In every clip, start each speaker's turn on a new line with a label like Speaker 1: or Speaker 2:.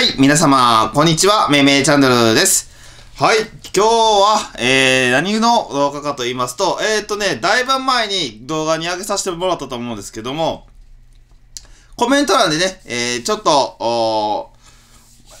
Speaker 1: はい、皆様、こんにちは、めいめいチャンネルです。はい、今日は、えー、何の動画かと言いますと、えー、っとね、だいぶ前に動画に上げさせてもらったと思うんですけども、コメント欄でね、えー、ちょっと、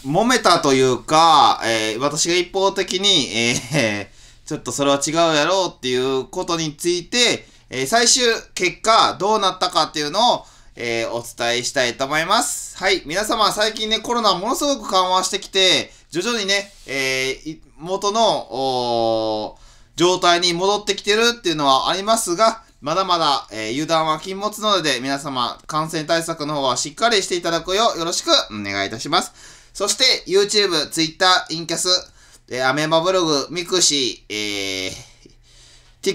Speaker 1: 揉めたというか、えー、私が一方的に、えー、ちょっとそれは違うやろうっていうことについて、えー、最終結果どうなったかっていうのを、えー、お伝えしたいと思います。はい。皆様、最近ね、コロナものすごく緩和してきて、徐々にね、えー、元の、状態に戻ってきてるっていうのはありますが、まだまだ、えー、油断は禁物なので、皆様、感染対策の方はしっかりしていただくよう、よろしくお願いいたします。そして、YouTube、Twitter、インキャス、えアメーバブログ、ミクシー、えー、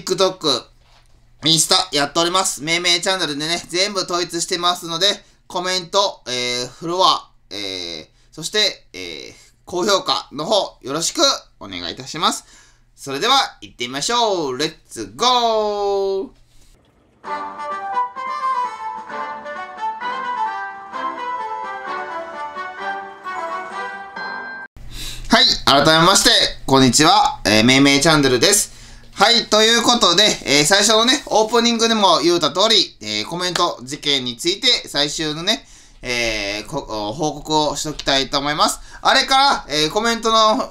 Speaker 1: TikTok、インスタやっております。命名チャンネルでね、全部統一してますので、コメント、えー、フロア、えー、そして、えー、高評価の方、よろしくお願いいたします。それでは、行ってみましょうレッツゴーはい、改めまして、こんにちは、えー、めいめいチャンネルです。はい、ということで、えー、最初のね、オープニングでも言うた通り、えー、コメント事件について最終のね、えー、報告をしときたいと思います。あれから、えー、コメントの、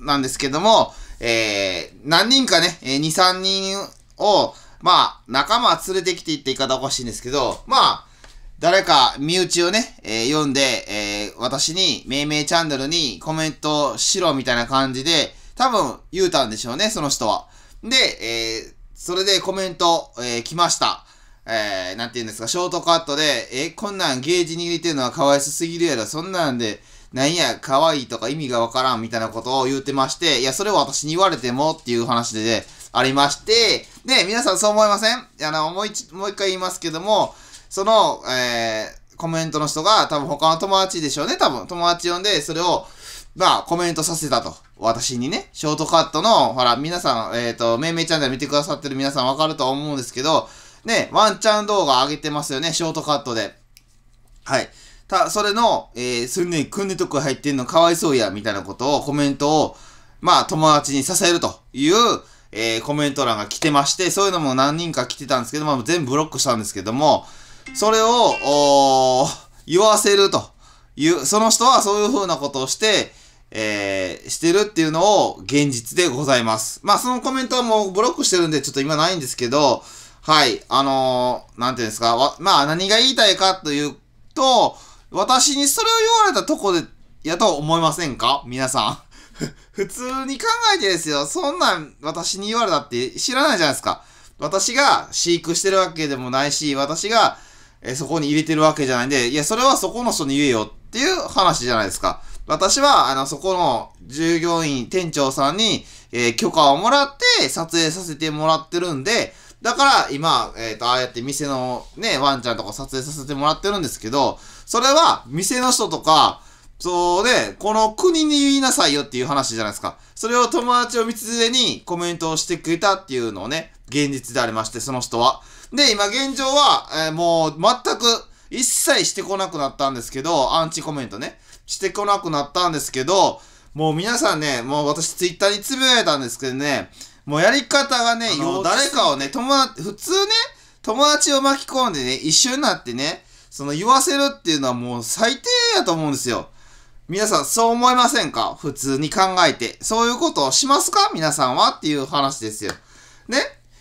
Speaker 1: なんですけども、えー、何人かね、え2、3人を、まあ、仲間連れてきていって言い方おかしいんですけど、まあ、誰か身内をね、えー、読んで、えー、私に、命名チャンネルにコメントしろみたいな感じで、多分言うたんでしょうね、その人は。で、えー、それでコメント、えー、来ました。えー、なんて言うんですか、ショートカットで、えー、こんなんゲージ握れてるのは可愛すすぎるやろ、そんなんで、なんや、可愛いとか意味がわからんみたいなことを言うてまして、いや、それを私に言われてもっていう話で、ね、ありまして、で、皆さんそう思いませんあの、もう一、もう一回言いますけども、その、えー、コメントの人が、多分他の友達でしょうね、多分。友達呼んで、それを、まあ、コメントさせたと。私にね、ショートカットの、ほら、皆さん、えっ、ー、と、めいめいチャンネル見てくださってる皆さんわかると思うんですけど、ね、ワンチャン動画上げてますよね、ショートカットで。はい。た、それの、えー、すんねんくんねとく入ってんのかわいそうや、みたいなことを、コメントを、まあ、友達にさせるという、えー、コメント欄が来てまして、そういうのも何人か来てたんですけど、まあ、全部ブロックしたんですけども、それを、お言わせるという、その人はそういう風なことをして、えー、してるっていうのを現実でございます。まあ、そのコメントはもうブロックしてるんで、ちょっと今ないんですけど、はい、あのー、なんていうんですか、まあ、何が言いたいかというと、私にそれを言われたとこで、やと思いませんか皆さん。普通に考えてですよ。そんなん私に言われたって知らないじゃないですか。私が飼育してるわけでもないし、私がえそこに入れてるわけじゃないんで、いや、それはそこの人に言えよっていう話じゃないですか。私は、あの、そこの従業員、店長さんに、えー、許可をもらって撮影させてもらってるんで、だから今、えっ、ー、と、ああやって店のね、ワンちゃんとか撮影させてもらってるんですけど、それは店の人とか、そうで、この国に言いなさいよっていう話じゃないですか。それを友達を見つれにコメントをしてくれたっていうのをね、現実でありまして、その人は。で、今現状は、えー、もう全く一切してこなくなったんですけど、アンチコメントね。してこなくなったんですけど、もう皆さんね、もう私ツイッターにつぶやいたんですけどね、もうやり方がね、誰かをね、友達、普通ね、友達を巻き込んでね、一緒になってね、その言わせるっていうのはもう最低やと思うんですよ。皆さんそう思いませんか普通に考えて。そういうことをしますか皆さんはっていう話ですよ。ね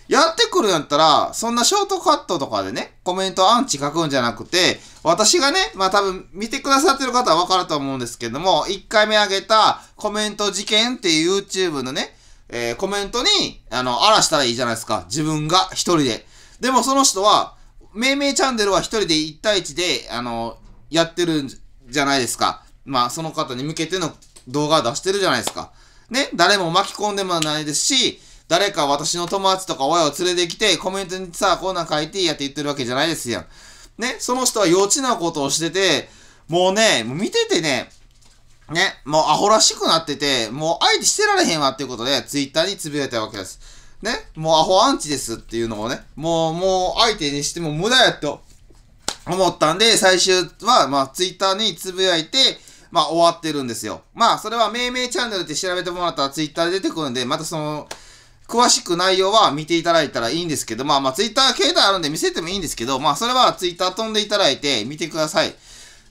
Speaker 1: やってくるんやったら、そんなショートカットとかでね、コメントアンチ書くんじゃなくて、私がね、まあ多分見てくださってる方はわかると思うんですけども、1回目あげたコメント事件っていう YouTube のね、えー、コメントに、あの、荒らしたらいいじゃないですか。自分が一人で。でもその人は、命名チャンネルは一人で1対1で、あの、やってるんじゃないですか。まあその方に向けての動画出してるじゃないですか。ね、誰も巻き込んでもないですし、誰か私の友達とか親を連れてきて、コメントにさ、こんなん書いていいやって言ってるわけじゃないですやん。ね、その人は幼稚なことをしてて、もうね、もう見ててね、ね、もうアホらしくなってて、もう相手してられへんわっていうことで、ツイッターにつぶやいたわけです。ね、もうアホアンチですっていうのをね、もう、もう相手にしても無駄やと思ったんで、最終は、まあ、ツイッターにつぶやいて、まあ、終わってるんですよ。まあ、それは命名チャンネルって調べてもらったらツイッターで出てくるんで、またその、詳しく内容は見ていただいたらいいんですけど、まあまあツイッター携帯あるんで見せてもいいんですけど、まあそれはツイッター飛んでいただいて見てください。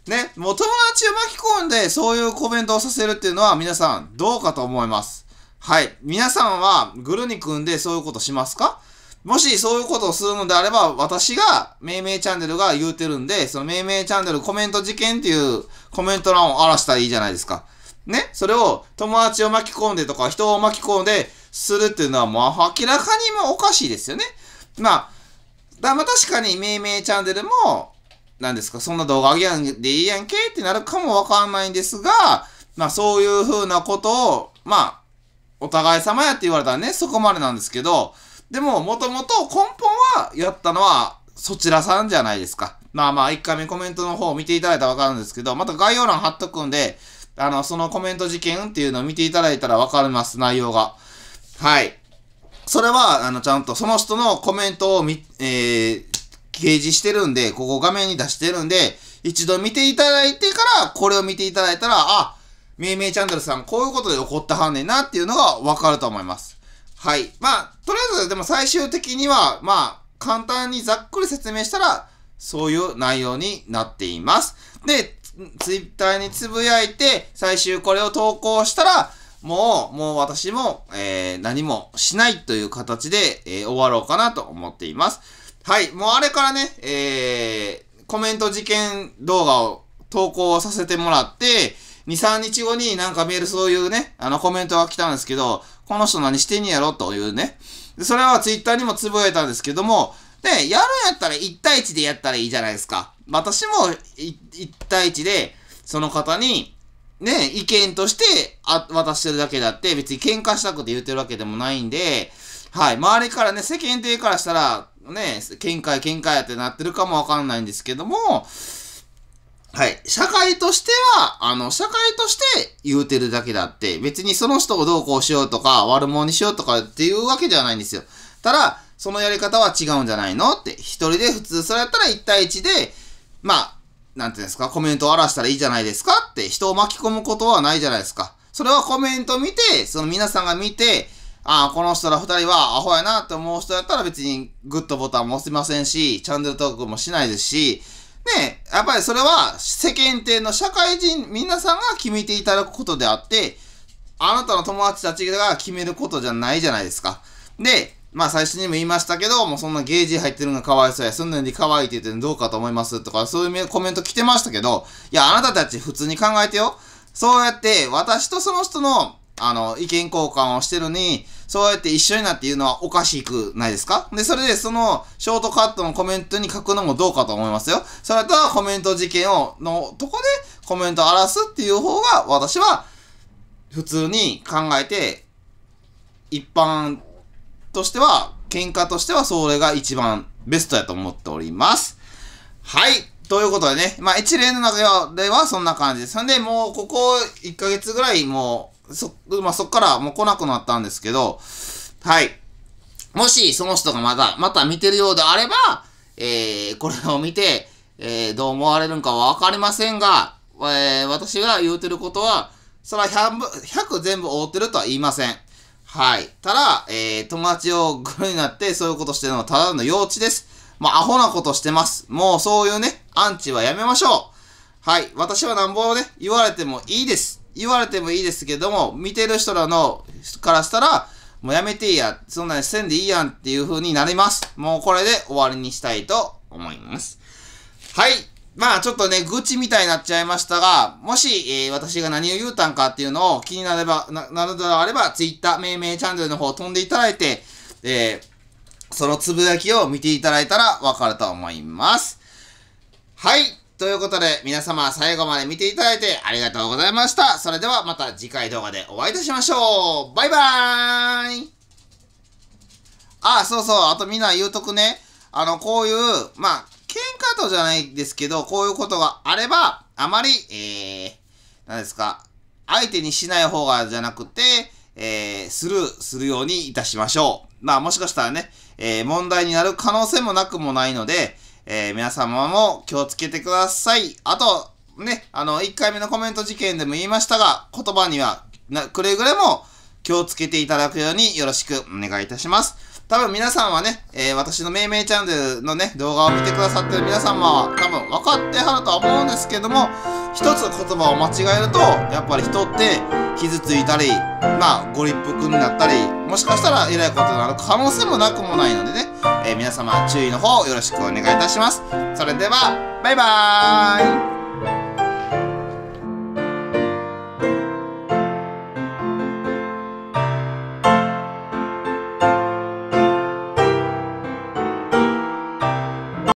Speaker 1: ね、もう友達を巻き込んでそういうコメントをさせるっていうのは皆さんどうかと思います。はい。皆さんはグルに組んでそういうことしますかもしそういうことをするのであれば、私が、めいめいチャンネルが言うてるんで、そのめいめいチャンネルコメント事件っていうコメント欄を荒らしたらいいじゃないですか。ねそれを友達を巻き込んでとか、人を巻き込んで、するっていうのはもう明らかにもうおかしいですよね。まあ、だまあ確かに命名チャンネルも、なんですか、そんな動画あげやんでいいやんけってなるかもわかんないんですが、まあそういうふうなことを、まあ、お互い様やって言われたらね、そこまでなんですけど、でも、もともと根本はやったのは、そちらさんじゃないですか。まあまあ、一回目コメントの方を見ていただいたらわかるんですけど、また概要欄貼っとくんで、あの、そのコメント事件っていうのを見ていただいたらわかります、内容が。はい。それは、あの、ちゃんとその人のコメントをみ、えー、掲示してるんで、ここ画面に出してるんで、一度見ていただいてから、これを見ていただいたら、あ、めいめいチャンネルさん、こういうことで怒ったはんねんなっていうのがわかると思います。はい。まあ、とりあえず、でも最終的には、まあ、簡単にざっくり説明したら、そういう内容になっています。で、ツイッターにつぶやいて、最終これを投稿したら、もう、もう私も、えー、何もしないという形で、えー、終わろうかなと思っています。はい、もうあれからね、えー、コメント事件動画を投稿させてもらって、2、3日後になんかメールそういうね、あのコメントが来たんですけど、この人何してんやろというね。それはツイッターにもつぶやいたんですけども、で、やるんやったら1対1でやったらいいじゃないですか。私も 1, 1対1で、その方に、ね、意見としてあ渡してるだけだって、別に喧嘩したくて言ってるわけでもないんで、はい、周りからね、世間体からしたら、ね、見解見解やってなってるかもわかんないんですけども、はい。社会としては、あの、社会として言うてるだけだって、別にその人をどうこうしようとか、悪者にしようとかっていうわけじゃないんですよ。ただ、そのやり方は違うんじゃないのって、一人で普通それやったら1対1で、まあ、なんていうんですか、コメントを荒らしたらいいじゃないですかって人を巻き込むことはないじゃないですか。それはコメント見て、その皆さんが見て、ああ、この人ら二人はアホやなって思う人やったら別にグッドボタンも押せませんし、チャンネル登録もしないですし、ねやっぱりそれは世間体の社会人、皆さんが決めていただくことであって、あなたの友達たちが決めることじゃないじゃないですか。で、まあ最初にも言いましたけど、もうそんなゲージ入ってるのがかわいそうや、そんなに可愛いって言ってどうかと思いますとか、そういうコメント来てましたけど、いや、あなたたち普通に考えてよ。そうやって私とその人の、あの、意見交換をしてるのに、そうやって一緒になって言うのはおかしくないですかで、それでそのショートカットのコメントに書くのもどうかと思いますよ。それとはコメント事件を、のとこでコメントを荒らすっていう方が私は普通に考えて一般としては、喧嘩としてはそれが一番ベストやと思っております。はい。ということでね、まあ一例の中ではそんな感じです。んで、もうここ1ヶ月ぐらいもう、そ、まあそっからもう来なくなったんですけど、はい。もしその人がまだ、また見てるようであれば、えー、これを見て、えー、どう思われるんかはわかりませんが、えー、私が言うてることは、それは 100, 100全部覆ってるとは言いません。はい。ただ、えー、友達をグルになってそういうことしてるのはただの幼稚です。まあ、アホなことしてます。もうそういうね、アンチはやめましょう。はい。私はなんぼね、言われてもいいです。言われてもいいですけども、見てる人らの、からしたら、もうやめていいや、そんなにせんでいいやんっていう風になります。もうこれで終わりにしたいと思います。はい。まあちょっとね、愚痴みたいになっちゃいましたが、もし、えー、私が何を言うたんかっていうのを気になれば、な、などであれば、Twitter 命名チャンネルの方飛んでいただいて、えー、そのつぶやきを見ていただいたらわかると思います。はい。ということで、皆様最後まで見ていただいてありがとうございました。それではまた次回動画でお会いいたしましょう。バイバーイあ、そうそう。あとみんな言うとくね。あの、こういう、まあ、カートじゃないですけど、こういうことがあれば、あまり、えー、何ですか、相手にしない方がじゃなくて、えー、スルーするようにいたしましょう。まあもしかしたらね、えー、問題になる可能性もなくもないので、えー、皆様も気をつけてください。あと、ね、あの、1回目のコメント事件でも言いましたが、言葉には、くれぐれも気をつけていただくようによろしくお願いいたします。多分皆さんはね、えー、私のめいめいチャンネルのね、動画を見てくださってる皆様は多分分かってはるとは思うんですけども、一つ言葉を間違えると、やっぱり人って傷ついたり、まあ、ご立腹になったり、もしかしたら偉いことになる可能性もなくもないのでね、えー、皆様注意の方よろしくお願いいたします。それでは、バイバーイ